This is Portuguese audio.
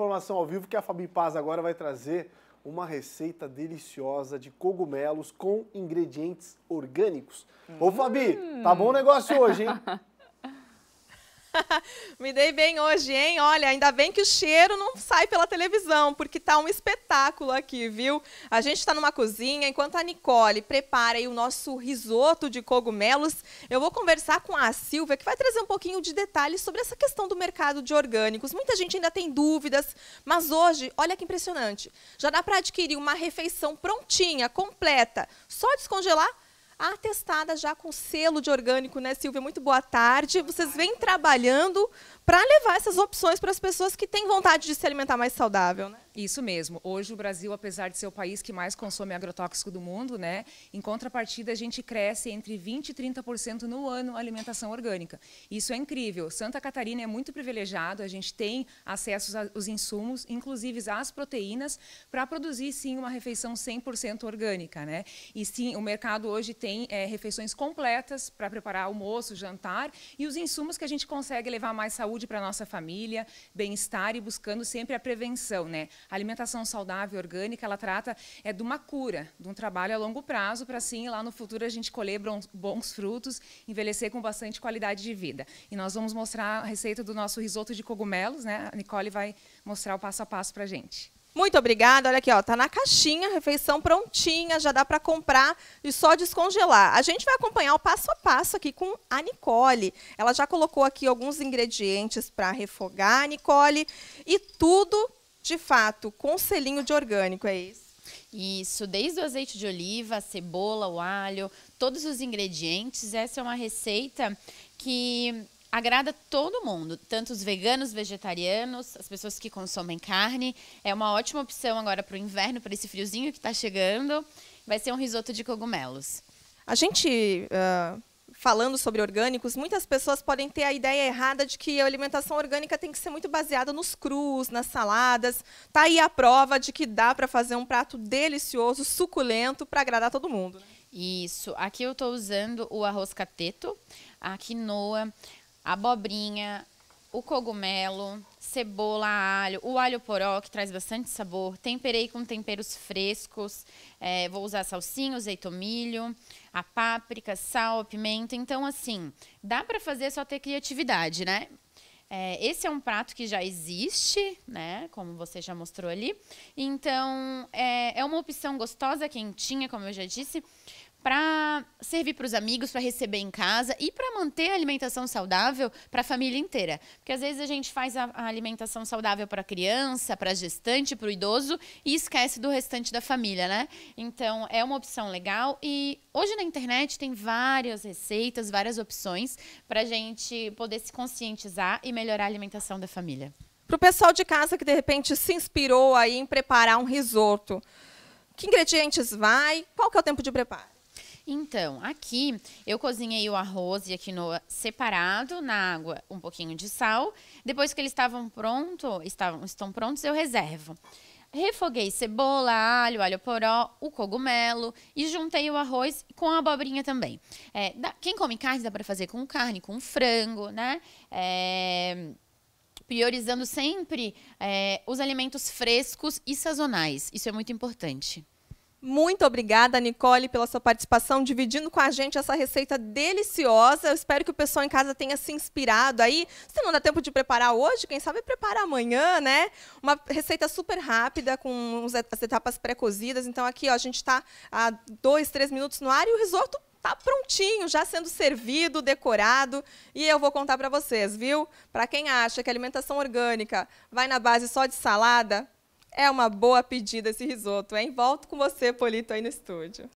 informação ao vivo que a Fabi Paz agora vai trazer uma receita deliciosa de cogumelos com ingredientes orgânicos. Hum. Ô Fabi, tá bom o hum. negócio hoje, hein? Me dei bem hoje, hein? Olha, ainda bem que o cheiro não sai pela televisão, porque tá um espetáculo aqui, viu? A gente está numa cozinha, enquanto a Nicole prepara o nosso risoto de cogumelos, eu vou conversar com a Silvia, que vai trazer um pouquinho de detalhes sobre essa questão do mercado de orgânicos. Muita gente ainda tem dúvidas, mas hoje, olha que impressionante, já dá para adquirir uma refeição prontinha, completa, só descongelar atestada já com selo de orgânico, né, Silvia? Muito boa tarde. Vocês vêm trabalhando para levar essas opções para as pessoas que têm vontade de se alimentar mais saudável, né? Isso mesmo. Hoje o Brasil, apesar de ser o país que mais consome agrotóxico do mundo, né, em contrapartida a gente cresce entre 20 e 30% no ano alimentação orgânica. Isso é incrível. Santa Catarina é muito privilegiado, a gente tem acesso aos insumos, inclusive às proteínas, para produzir sim uma refeição 100% orgânica, né? E sim, o mercado hoje tem é, refeições completas para preparar almoço, jantar e os insumos que a gente consegue levar mais saúde saúde para nossa família, bem-estar e buscando sempre a prevenção, né? A alimentação saudável, e orgânica, ela trata é de uma cura, de um trabalho a longo prazo para assim lá no futuro a gente colher bons frutos, envelhecer com bastante qualidade de vida. E nós vamos mostrar a receita do nosso risoto de cogumelos, né? A Nicole vai mostrar o passo a passo para gente. Muito obrigada. Olha aqui, ó, tá na caixinha, refeição prontinha, já dá para comprar e só descongelar. A gente vai acompanhar o passo a passo aqui com a Nicole. Ela já colocou aqui alguns ingredientes para refogar, Nicole, e tudo de fato com selinho de orgânico, é isso? Isso, desde o azeite de oliva, a cebola, o alho, todos os ingredientes. Essa é uma receita que agrada todo mundo, tanto os veganos, vegetarianos, as pessoas que consomem carne. É uma ótima opção agora para o inverno, para esse friozinho que está chegando. Vai ser um risoto de cogumelos. A gente. Uh falando sobre orgânicos, muitas pessoas podem ter a ideia errada de que a alimentação orgânica tem que ser muito baseada nos crus, nas saladas. Tá aí a prova de que dá para fazer um prato delicioso, suculento, para agradar todo mundo. Né? Isso. Aqui eu estou usando o arroz cateto, a quinoa, abobrinha, o cogumelo, cebola, alho, o alho poró, que traz bastante sabor. Temperei com temperos frescos. É, vou usar salsinha, salsinho, milho, a páprica, sal, a pimenta. Então, assim, dá para fazer só ter criatividade, né? É, esse é um prato que já existe, né? Como você já mostrou ali. Então, é, é uma opção gostosa, quentinha, como eu já disse, para servir para os amigos, para receber em casa e para manter a alimentação saudável para a família inteira. Porque às vezes a gente faz a, a alimentação saudável para a criança, para a gestante, para o idoso e esquece do restante da família, né? Então, é uma opção legal e Hoje na internet tem várias receitas, várias opções para a gente poder se conscientizar e melhorar a alimentação da família. Para o pessoal de casa que de repente se inspirou aí em preparar um risoto, que ingredientes vai? Qual que é o tempo de preparo? Então, aqui eu cozinhei o arroz e a quinoa separado na água, um pouquinho de sal. Depois que eles estavam prontos, estavam, estão prontos, eu reservo. Refoguei cebola, alho, alho poró, o cogumelo e juntei o arroz com a abobrinha também. É, quem come carne dá para fazer com carne, com frango, né? É, priorizando sempre é, os alimentos frescos e sazonais. Isso é muito importante. Muito obrigada, Nicole, pela sua participação, dividindo com a gente essa receita deliciosa. Eu espero que o pessoal em casa tenha se inspirado aí. Se não dá tempo de preparar hoje, quem sabe prepara amanhã, né? Uma receita super rápida, com as etapas pré-cozidas. Então, aqui, ó, a gente está a dois, três minutos no ar e o risoto tá prontinho, já sendo servido, decorado, e eu vou contar para vocês, viu? Para quem acha que a alimentação orgânica vai na base só de salada, é uma boa pedida esse risoto, hein? Volto com você, Polito, aí no estúdio.